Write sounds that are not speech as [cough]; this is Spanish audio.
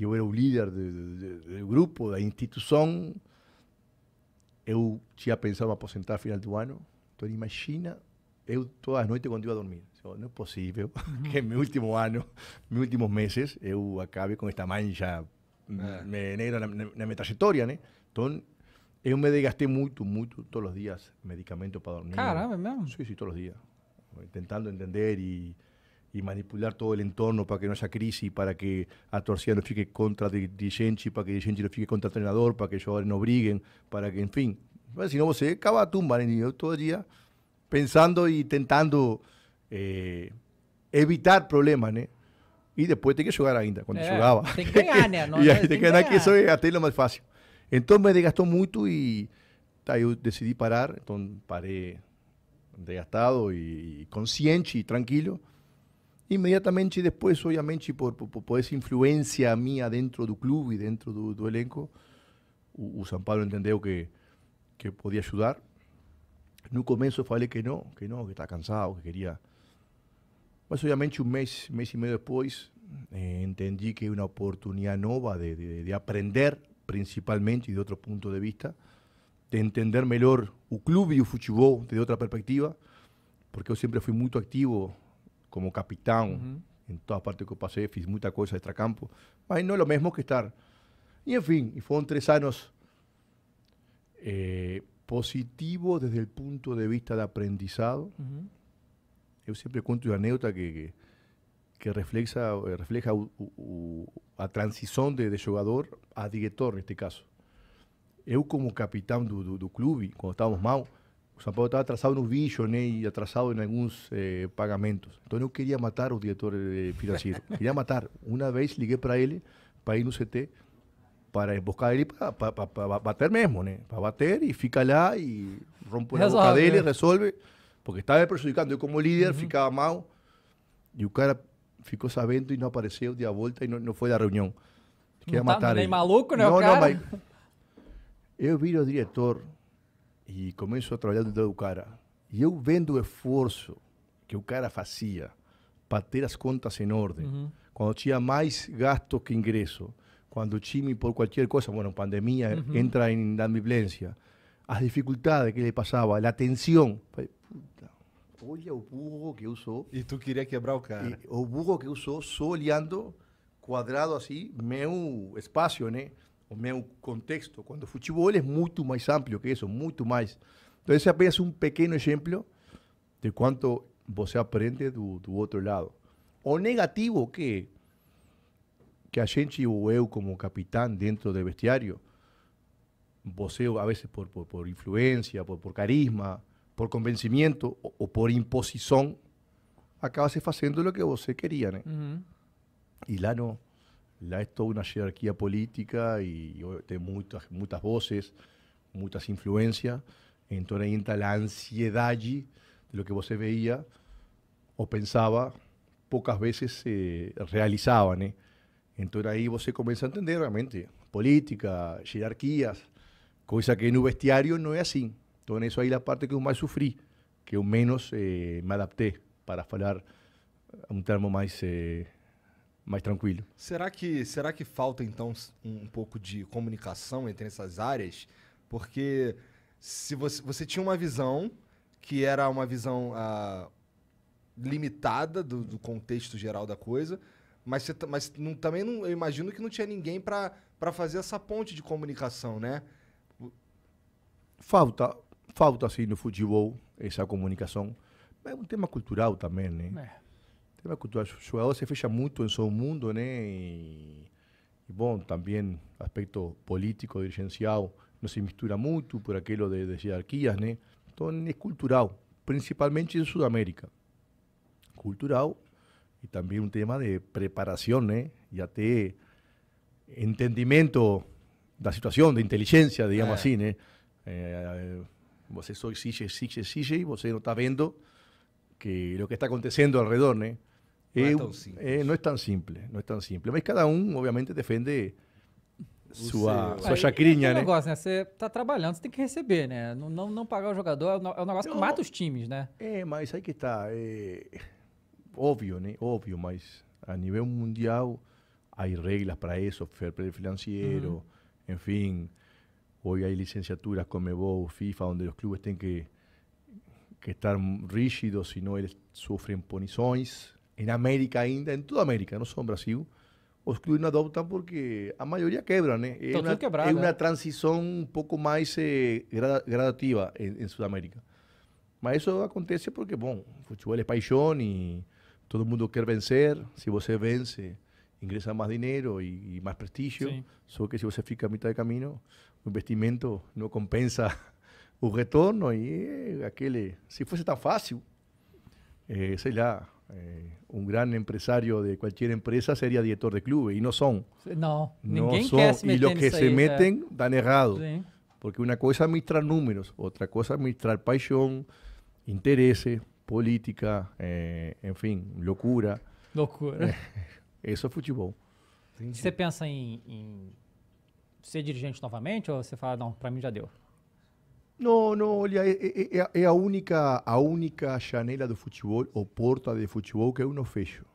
yo era un líder del grupo, de la institución. Yo ya pensaba aposentar a final de año. Entonces, imagina, yo todas noches cuando iba a dormir, No es posible [laughs] que en mi último año, mis últimos meses, yo acabe con esta mancha mm, ah. negra en mi trayectoria, Entonces yo me desgasté mucho, mucho todos los días medicamentos para dormir. Caramba, sí, Sí, sí, todos los días, intentando entender y y manipular todo el entorno para que no haya crisis, para que torcida no fique contra gente, para que gente no fique contra el entrenador, para que ellos no briguen, para que, en fin. Si no, se acaba a tumba, yo todo el día pensando y tentando eh, evitar problemas, ¿eh? Y después te que jugar ainda, cuando eh, jugaba. Y Te que ganhar, [laughs] ¿no? Y ahí lo que que fácil. Entonces me desgastó mucho y decidí parar, Entonces paré desgastado y consciente y tranquilo y después, obviamente, por, por, por mía influencia mía dentro club y dentro del elenco, o, san pablo que, que ayudar. ayudar. No comienzo, Fale que no, que no que estaba cansado, que quería... Pues obviamente, un mes mes y medio después eh, que una oportunidad oportunidad nova de, aprender, principalmente, y de otro punto de vista, de entender mejor el club y el fútbol de otra perspectiva, porque yo siempre fui muy activo como capitán, en todas partes que pasé, hice mucha cosa de extracampo, Pero no es lo mismo que estar. Y, en fin, fueron tres años eh, positivos desde el punto de vista de aprendizado. Yo siempre cuento una anécdota que, que, refleja eh, refleja a transición de, de a a en este caso. Yo, como capitán del club, cuando estábamos mal, o Pablo atrasado en un y y atrasado en algunos eh, pagamentos. Entonces yo quería matar al director eh, financiero. [laughs] Quería matar. Una vez ligué para él para ir no CT para emboscar y para bater mesmo, Para bater y fica y y rompe la boca y resuelve. Porque estaba perjudicando. Yo como líder, ficaba ficava mal. Y o cara ficó sabendo y no apareció. de a vuelta y no fue la reunión reunión. matar maluco, ¿no, cara? vi al director. E começo a trabalhar do do cara. E eu vendo o esforço que o cara fazia para ter as contas em ordem, uhum. quando tinha mais gasto que ingresso, quando o time, por qualquer coisa, bueno, pandemia, uhum. entra em ambivalência, as dificuldades que ele passava, a tensão. Falei, puta, olha o burro que eu sou. E tu queria quebrar o cara. E, o burro que eu sou, só olhando quadrado assim, meu espaço, né? o meu contexto, cuando fútbol es mucho más amplio que eso, mucho más. Entonces, es apenas un pequeño ejemplo de cuánto vos aprende tu otro lado. O negativo que que a gente como capitán dentro del vestiario, vos a veces por, por, por por, carisma, por convencimiento o por imposición, acaba haciendo lo que vos querían Y la no la esto toda una jerarquía política y tiene muchas muchas voces muchas entonces ahí entra ansiedad ansiedad de lo que vos veía o pensaba pocas veces se realizaban, ¿eh? entonces ahí vos se a entender realmente política, jerarquías, cosa que en un bestiario no es así, entonces eso ahí la parte que más sufrí, que menos eh, me adapté para hablar un termo más eh, mais tranquilo. Será que, será que falta, então, um pouco de comunicação entre essas áreas? Porque se você, você tinha uma visão que era uma visão ah, limitada do, do, contexto geral da coisa, mas, você, mas não, também não, eu imagino que não tinha ninguém para fazer essa ponte de comunicação, né? Falta, falta sim no futebol essa comunicação. É um tema cultural também, né? É. El tema cultural el se fecha mucho en su mundo, né? Y, bueno, también aspecto político, dirigencial, no se mistura mucho por aquello de, jerarquías. jerarquías, né? es cultural, principalmente en Sudamérica. Cultural y también un tema de preparación ya te entendimiento de la situación, de inteligencia, digamos eh. así. ¿eh? né? Eh, você só exige, exige, no no está viendo que lo que está aconteciendo alrededor, ¿no? É, não, é, é, não é tão simples, não é tão simples. É mas cada um, obviamente, defende o sua, seu. sua chacrinha, é, né? negócio, né? Você tá trabalhando, você tem que receber, né? Não, não, não pagar o jogador é um é negócio que mata os times, né? É, mas aí que tá. É, óbvio, né? Óbvio, mas a nível mundial há regras para isso, fair play financeiro, uhum. enfim. Hoje há licenciaturas Comebol, é FIFA, onde os clubes têm que, que estar rígidos, senão eles sofrem punições en América India, en toda América, no son Brasil, os clubes no adoptan porque a mayoría quebran Eh. Es una transición un poco más eh, gradativa en Sudamérica. Pero eso acontece porque, el pues, fútbol es paixón y todo el mundo quiere vencer. Si usted vence, ingresa más dinero y más prestigio. Solo que si usted fica a mitad de camino, el investimento no compensa el [laughs] retorno. Y eh, eh, si si tan fácil, eh, sei eh, un gran empresario de cualquier empresa sería director de club y no son. No, no Y los que se meten dan errado. Porque una cosa es administrar números, otra cosa es administrar pasión, intereses, política, eh, en fin, locura. locura [laughs] eso es futebol. Entendi. Você pensa em, em ser dirigente novamente o você fala, no, para mim já deu? Não, não, olha, é, é, é, é, a única a única janela do futebol, ou porta de futebol que eu não fecho.